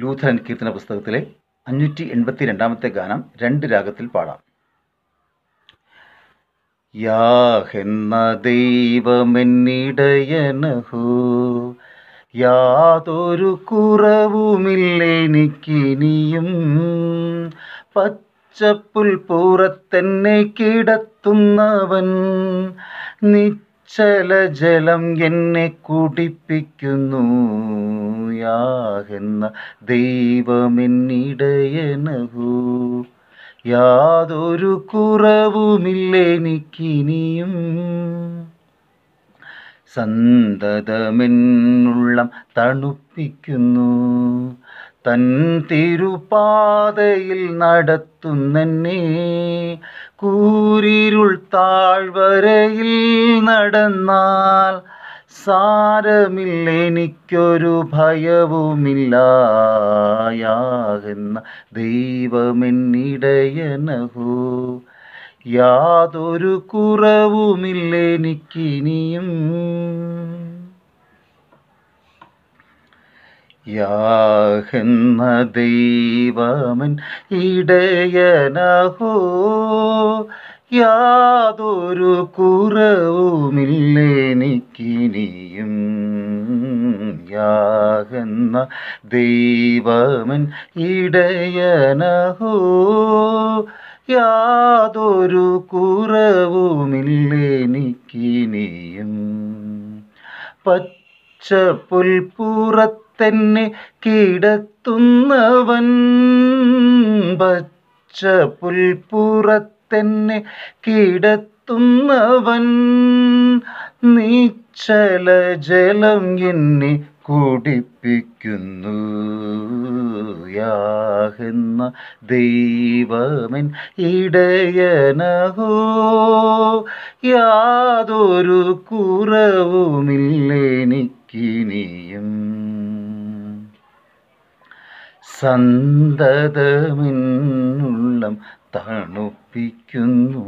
Lutheran Keerthana പുസ്തകത്തിലെ അഞ്ഞൂറ്റി എൺപത്തി രണ്ടാമത്തെ ഗാനം രണ്ട് രാഗത്തിൽ പാടാം യാഹെന്ന ദൈവമെന്നിടയനഹു യാതൊരു കുറവുമില്ലെനിക്കിനിയും പച്ചപ്പുൽ പുറത്തെന്നെ കിടത്തുന്നവൻ നി അച്ചല ജലം എന്നെ കുടിപ്പിക്കുന്നു യാഹെന്ന ദൈവമെന്നിടയനഹു യാതൊരു കുറവുമില്ലെനിക്കിനിയും സന്തതമെന്നുള്ളം തണുപ്പിക്കുന്നു തൻ തിരുപാതയിൽ നടത്തുന്നേ കൂരിരുൾ താഴ്വരയിൽ നടന്നാൽ സാരമില്ല എനിക്കൊരു ഭയവുമില്ലായാകുന്ന ദൈവമെന്നിടയനഹോ യാതൊരു കുറവുമില്ല എനിക്കിനിയും യാഹെന്ന ദൈവമൻ ഇടയനഹോ യാതൊരു കുറവുമില്ലെനിക്കിനിയും യാഹെന്ന ദൈവമൻ ഇടയനഹോ യാതൊരു കുറവുമില്ലെനിക്കിനിയും പച്ചപ്പുൽപ്പുറത്ത് തന്നെ കിടത്തുന്നവൻ പച്ച പുൽപ്പുറത്തെന്നെ കിടത്തുന്നവൻ നീച്ചല ജലം എന്നെ കുടിപ്പിക്കുന്നു യാഹെന്ന ദൈവമൻ ഇടയനഹോ യാതൊരു കുറവുമില്ലെനിക്കിനിയും സന്തതമിന്നുള്ളം തണുപ്പിക്കുന്നു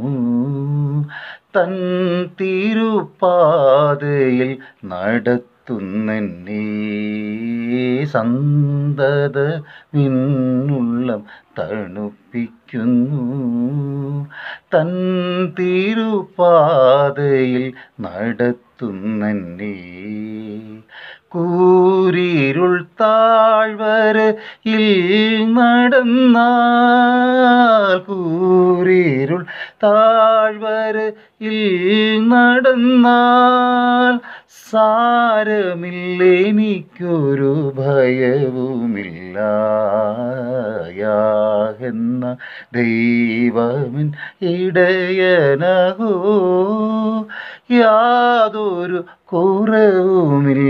തൻ തിരുപാതയിൽ നടത്തുന്നേ സന്തത മിന്നുള്ളം തണുപ്പിക്കുന്നു തൻ തിരുപാതയിൽ നടത്തുന്നേ കൂരിരുൾ താഴ്വരയിൽ നടന്നാൽ കൂരിരുൾ താഴ്വര നടന്നാൽ സാരമില്ല എനിക്കൊരു ഭയവുമില്ല എന്ന ദൈവമിൻ ഇടയനഹോ യാതൊരു കുറവുമില്ല